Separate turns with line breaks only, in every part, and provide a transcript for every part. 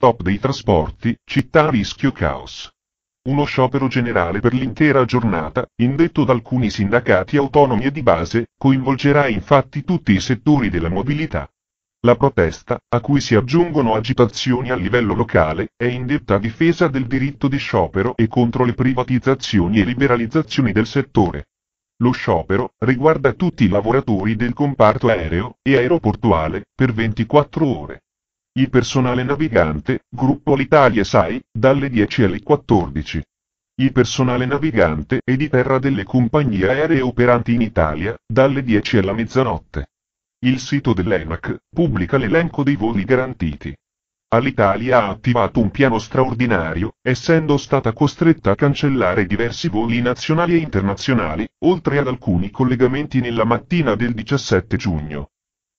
stop dei trasporti, città a rischio caos. Uno sciopero generale per l'intera giornata, indetto da alcuni sindacati autonomi e di base, coinvolgerà infatti tutti i settori della mobilità. La protesta, a cui si aggiungono agitazioni a livello locale, è indetta a difesa del diritto di sciopero e contro le privatizzazioni e liberalizzazioni del settore. Lo sciopero riguarda tutti i lavoratori del comparto aereo e aeroportuale per 24 ore. Il personale navigante, gruppo Alitalia SAI, dalle 10 alle 14. Il personale navigante e di terra delle compagnie aeree operanti in Italia, dalle 10 alla mezzanotte. Il sito dell'ENAC pubblica l'elenco dei voli garantiti. All'Italia ha attivato un piano straordinario, essendo stata costretta a cancellare diversi voli nazionali e internazionali, oltre ad alcuni collegamenti nella mattina del 17 giugno.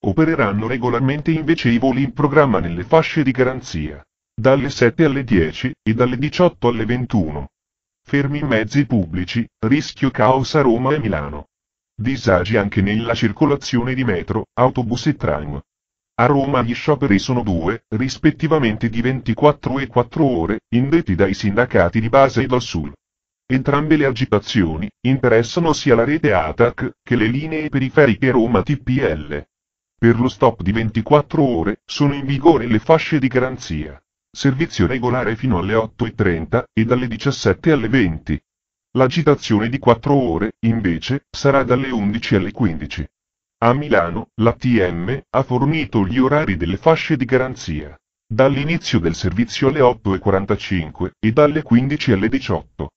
Opereranno regolarmente invece i voli in programma nelle fasce di garanzia. Dalle 7 alle 10 e dalle 18 alle 21. Fermi i mezzi pubblici, rischio caos a Roma e Milano. Disagi anche nella circolazione di metro, autobus e tram. A Roma gli scioperi sono due, rispettivamente di 24 e 4 ore, indetti dai sindacati di base e dal SUL. Entrambe le agitazioni interessano sia la rete ATAC che le linee periferiche Roma TPL. Per lo stop di 24 ore sono in vigore le fasce di garanzia. Servizio regolare fino alle 8.30 e dalle 17 alle 20. L'agitazione di 4 ore, invece, sarà dalle 11 alle 15. A Milano, l'ATM ha fornito gli orari delle fasce di garanzia. Dall'inizio del servizio alle 8.45 e dalle 15 alle 18.